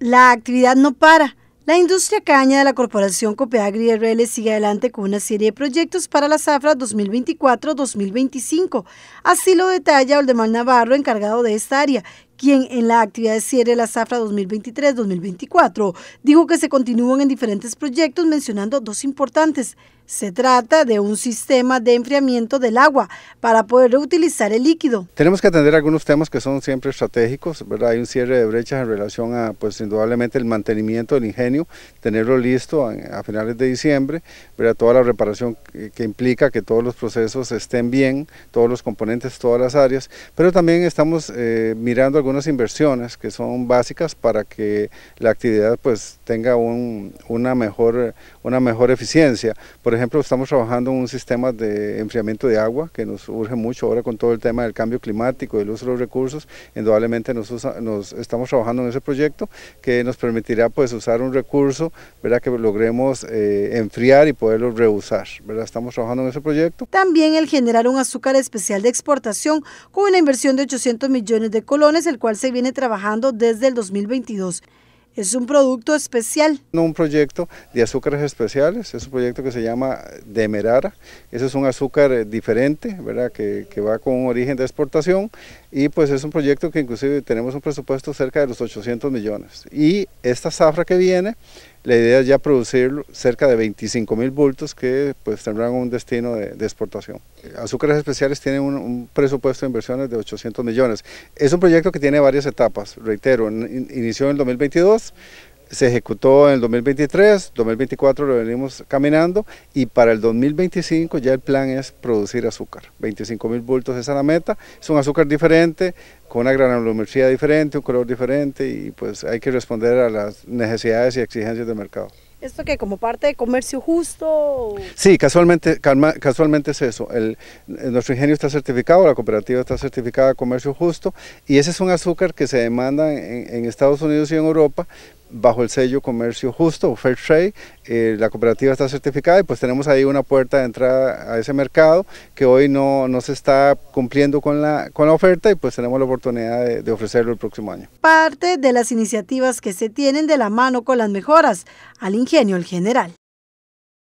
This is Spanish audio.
la actividad no para. La industria caña de la Corporación Copeagri RL sigue adelante con una serie de proyectos para la zafra 2024-2025. Así lo detalla Oldemar Navarro, encargado de esta área, quien en la actividad de cierre de la zafra 2023-2024 dijo que se continúan en diferentes proyectos mencionando dos importantes. Se trata de un sistema de enfriamiento del agua para poder reutilizar el líquido. Tenemos que atender algunos temas que son siempre estratégicos, ¿verdad? Hay un cierre de brechas en relación a, pues, indudablemente el mantenimiento del ingenio, tenerlo listo a, finales de diciembre, ¿verdad? Toda la reparación que, implica que todos los procesos estén bien, todos los componentes, todas las áreas, pero también estamos eh, mirando algunos unas inversiones que son básicas para que la actividad pues tenga una, mejor, una mejor eficiencia. Por ejemplo, estamos trabajando en un sistema de enfriamiento de agua que nos urge mucho ahora con todo el tema del cambio climático, el uso de los recursos. Indudablemente nos, estamos trabajando en ese proyecto que nos permitirá pues usar un recurso ¿verdad? que logremos eh, enfriar y poderlo reusar. ¿verdad? Estamos trabajando en ese proyecto. También el generar un azúcar especial de exportación con una inversión de 800 millones de colones, cual se viene trabajando desde el 2022. Es un producto especial. Un proyecto de azúcares especiales, es un proyecto que se llama Demerara. Ese es un azúcar eh, diferente, ¿verdad? Que, que, va con un origen de exportación y pues es un proyecto que inclusive tenemos un presupuesto cerca de los 800 millones. Y esta zafra que viene la idea es ya producir cerca de 25 mil bultos que pues tendrán un destino de, exportación. Azúcares Especiales tiene un, presupuesto de inversiones de 800 millones. Es un proyecto que tiene varias etapas, reitero, inició en el 2022, se ejecutó en el 2023, 2024 lo venimos caminando y para el 2025 ya el plan es producir azúcar. 25 mil bultos esa es la meta. Es un azúcar diferente, con una granulometría diferente, un color diferente y pues hay que responder a las necesidades y exigencias del mercado. ¿Esto que como parte de comercio justo? Sí, casualmente, casualmente es eso. nuestro ingenio está certificado, la cooperativa está certificada de comercio justo y ese es un azúcar que se demanda en Estados Unidos y en Europa bajo el sello comercio justo o fair trade, eh, la cooperativa está certificada y pues tenemos ahí una puerta de entrada a ese mercado que hoy no, se está cumpliendo con la, oferta y pues tenemos la oportunidad de, de ofrecerlo el próximo año. Parte de las iniciativas que se tienen de la mano con las mejoras al ingenio el general.